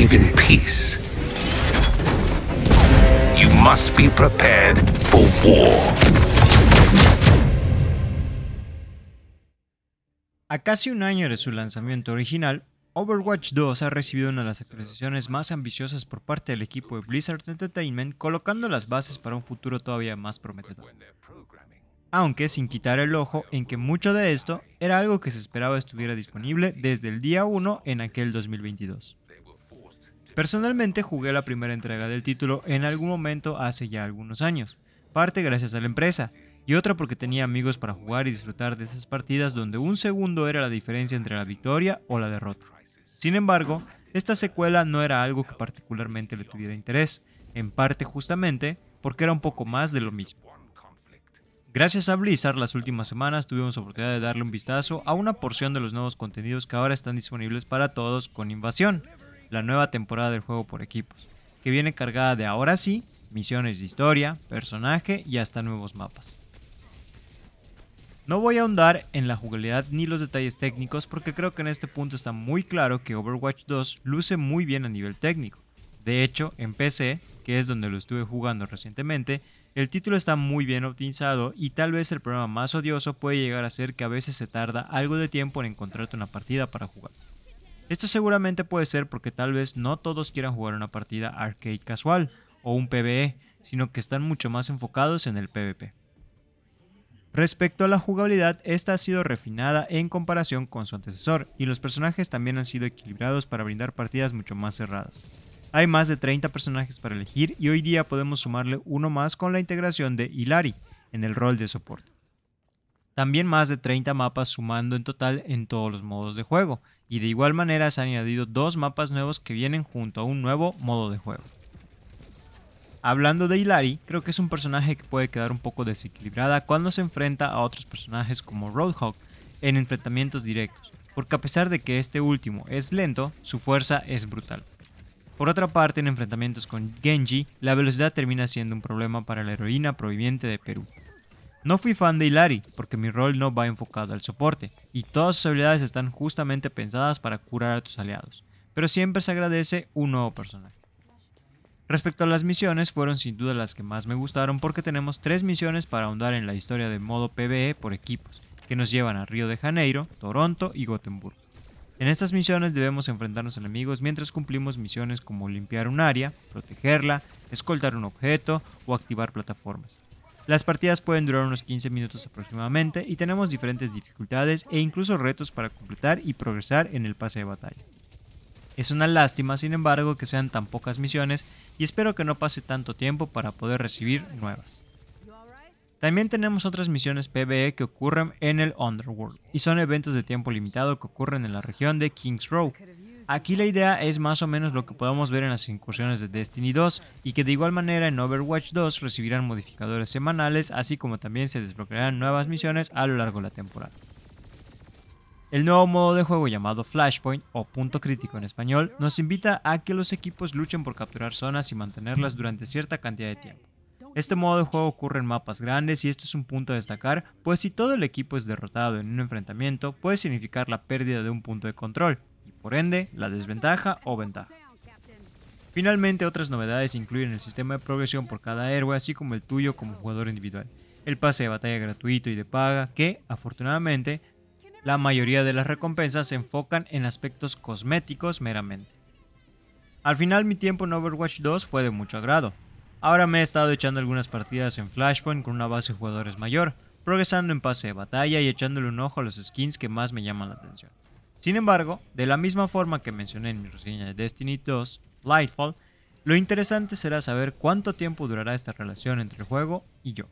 A casi un año de su lanzamiento original, Overwatch 2 ha recibido una de las actualizaciones más ambiciosas por parte del equipo de Blizzard Entertainment, colocando las bases para un futuro todavía más prometedor. Aunque sin quitar el ojo en que mucho de esto era algo que se esperaba estuviera disponible desde el día 1 en aquel 2022. Personalmente jugué la primera entrega del título en algún momento hace ya algunos años, parte gracias a la empresa y otra porque tenía amigos para jugar y disfrutar de esas partidas donde un segundo era la diferencia entre la victoria o la derrota. Sin embargo, esta secuela no era algo que particularmente le tuviera interés, en parte justamente porque era un poco más de lo mismo. Gracias a Blizzard, las últimas semanas tuvimos oportunidad de darle un vistazo a una porción de los nuevos contenidos que ahora están disponibles para todos con Invasión la nueva temporada del juego por equipos, que viene cargada de ahora sí, misiones de historia, personaje y hasta nuevos mapas. No voy a ahondar en la jugabilidad ni los detalles técnicos porque creo que en este punto está muy claro que Overwatch 2 luce muy bien a nivel técnico. De hecho, en PC, que es donde lo estuve jugando recientemente, el título está muy bien optimizado y tal vez el problema más odioso puede llegar a ser que a veces se tarda algo de tiempo en encontrarte una partida para jugar. Esto seguramente puede ser porque tal vez no todos quieran jugar una partida arcade casual o un PvE, sino que están mucho más enfocados en el PvP. Respecto a la jugabilidad, esta ha sido refinada en comparación con su antecesor, y los personajes también han sido equilibrados para brindar partidas mucho más cerradas. Hay más de 30 personajes para elegir y hoy día podemos sumarle uno más con la integración de Hilari en el rol de soporte. También más de 30 mapas sumando en total en todos los modos de juego, y de igual manera se han añadido dos mapas nuevos que vienen junto a un nuevo modo de juego. Hablando de Hilari, creo que es un personaje que puede quedar un poco desequilibrada cuando se enfrenta a otros personajes como Roadhog en enfrentamientos directos, porque a pesar de que este último es lento, su fuerza es brutal. Por otra parte, en enfrentamientos con Genji, la velocidad termina siendo un problema para la heroína proveniente de Perú, no fui fan de Hilari, porque mi rol no va enfocado al soporte, y todas sus habilidades están justamente pensadas para curar a tus aliados, pero siempre se agradece un nuevo personaje. Respecto a las misiones, fueron sin duda las que más me gustaron porque tenemos tres misiones para ahondar en la historia de modo PvE por equipos, que nos llevan a Río de Janeiro, Toronto y Gotemburgo. En estas misiones debemos enfrentarnos a enemigos mientras cumplimos misiones como limpiar un área, protegerla, escoltar un objeto o activar plataformas. Las partidas pueden durar unos 15 minutos aproximadamente y tenemos diferentes dificultades e incluso retos para completar y progresar en el pase de batalla. Es una lástima, sin embargo, que sean tan pocas misiones y espero que no pase tanto tiempo para poder recibir nuevas. También tenemos otras misiones PvE que ocurren en el Underworld, y son eventos de tiempo limitado que ocurren en la región de Kings Row, Aquí la idea es más o menos lo que podamos ver en las incursiones de Destiny 2 y que de igual manera en Overwatch 2 recibirán modificadores semanales así como también se desbloquearán nuevas misiones a lo largo de la temporada. El nuevo modo de juego llamado Flashpoint o punto crítico en español nos invita a que los equipos luchen por capturar zonas y mantenerlas durante cierta cantidad de tiempo. Este modo de juego ocurre en mapas grandes y esto es un punto a destacar, pues si todo el equipo es derrotado en un enfrentamiento puede significar la pérdida de un punto de control, por ende, la desventaja o ventaja. Finalmente, otras novedades incluyen el sistema de progresión por cada héroe, así como el tuyo como jugador individual, el pase de batalla gratuito y de paga, que, afortunadamente, la mayoría de las recompensas se enfocan en aspectos cosméticos meramente. Al final mi tiempo en Overwatch 2 fue de mucho agrado. Ahora me he estado echando algunas partidas en Flashpoint con una base de jugadores mayor, progresando en pase de batalla y echándole un ojo a los skins que más me llaman la atención. Sin embargo, de la misma forma que mencioné en mi reseña de Destiny 2, Lightfall, lo interesante será saber cuánto tiempo durará esta relación entre el juego y yo.